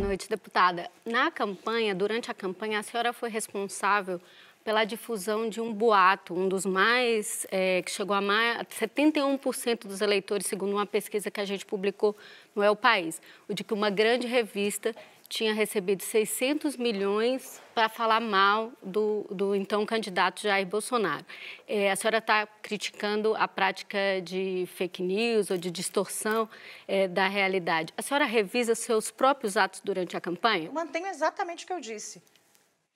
noite, deputada. Na campanha, durante a campanha, a senhora foi responsável pela difusão de um boato, um dos mais, é, que chegou a mais, 71% dos eleitores, segundo uma pesquisa que a gente publicou no El País, o de que uma grande revista tinha recebido 600 milhões para falar mal do, do, então candidato Jair Bolsonaro. É, a senhora está criticando a prática de fake news ou de distorção é, da realidade. A senhora revisa seus próprios atos durante a campanha? Eu mantenho exatamente o que eu disse.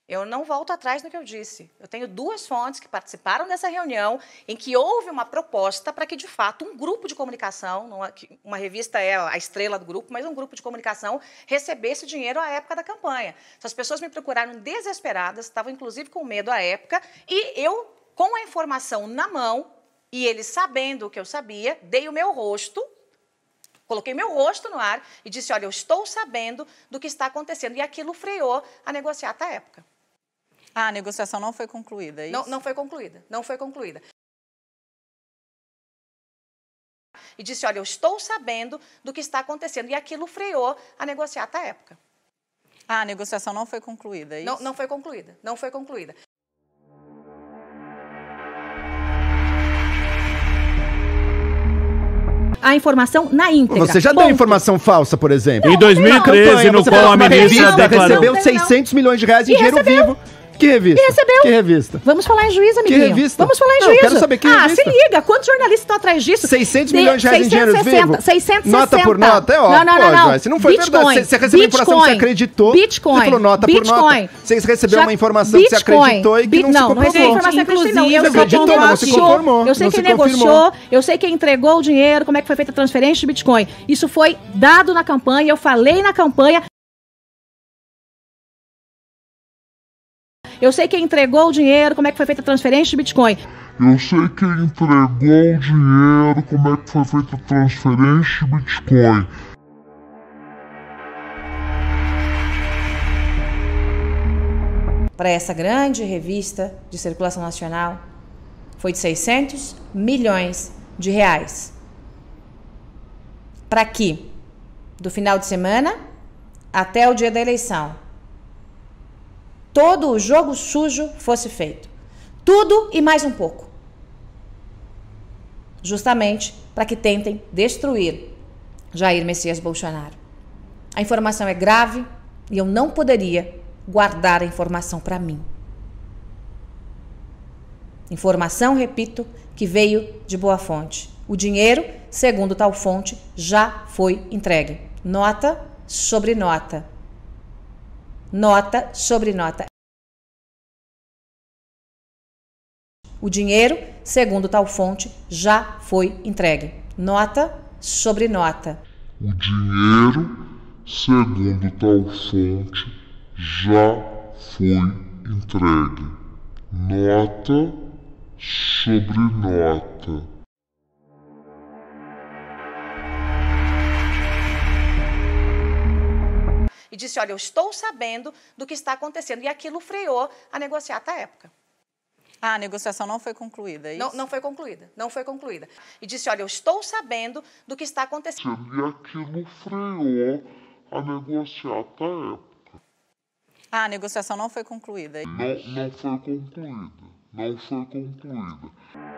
Eu não volto atrás no que eu disse. Eu tenho duas fontes que participaram dessa reunião em que houve uma proposta para que, de fato, um grupo de comunicação, é uma, revista é a estrela do grupo, mas um grupo de comunicação recebesse dinheiro à época da campanha. Essas pessoas me procuraram desesperadas, estavam inclusive com medo à época, e eu, com a informação na mão, e eles sabendo o que eu sabia, dei o meu rosto Coloquei meu rosto no ar e disse: Olha, eu estou sabendo do que está acontecendo. E aquilo freou a negociata à época. Ah, a negociação não foi concluída, é não, não foi concluída, não foi concluída. E disse, olha, eu estou sabendo do que está acontecendo. E aquilo freou a até à época. Ah, a negociação não foi concluída, é não, não foi concluída, não foi concluída. a informação na íntegra. Você já Ponto. deu informação falsa, por exemplo. Não, em 2013, não. no qual a ministra declarou... recebeu 600 milhões de reais em e dinheiro recebeu. vivo. Que revista? E recebeu. Que revista? Vamos falar em juízo, amiguinho. Que revista? Vamos falar em não, juízo. quero saber que ah, revista. Ah, se liga. Quantos jornalistas estão atrás disso? 600 milhões de reais em dinheiro vivo. 660. Nota por nota, é óbvio. Não, não, não. não. Se não foi Bitcoin, verdade, você recebeu Bitcoin, informação que você acreditou. Bitcoin. Você falou nota Bitcoin, por nota. Você recebeu Já, uma informação Bitcoin, que você acreditou e que não, não se conformou. Não, não inclusive, não. Você acreditou, não se conformou. Eu sei quem negociou, eu sei quem entregou o dinheiro, como é que foi feita a transferência de Bitcoin. Isso foi dado na campanha, eu falei na campanha. Eu sei quem entregou o dinheiro, como é que foi feita a transferência de Bitcoin. Eu sei quem entregou o dinheiro, como é que foi feita a transferência de Bitcoin. Para essa grande revista de circulação nacional, foi de 600 milhões de reais. Para que, do final de semana até o dia da eleição, todo o jogo sujo fosse feito. Tudo e mais um pouco. Justamente para que tentem destruir Jair Messias Bolsonaro. A informação é grave e eu não poderia guardar a informação para mim. Informação, repito, que veio de boa fonte. O dinheiro, segundo tal fonte, já foi entregue. Nota sobre nota nota sobre nota. O dinheiro, segundo tal fonte, já foi entregue. Nota sobre nota. O dinheiro, segundo tal fonte, já foi entregue. Nota sobre nota. e disse: Olha, eu estou sabendo do que está acontecendo. E aquilo freou a negociata à época. Ah, a negociação não foi concluída, é não, não, foi concluída, não foi concluída. E disse, olha, eu estou sabendo do que está acontecendo. E aquilo freou a negociata à época. Ah, a negociação não foi concluída. É não, não foi concluída, não foi concluída.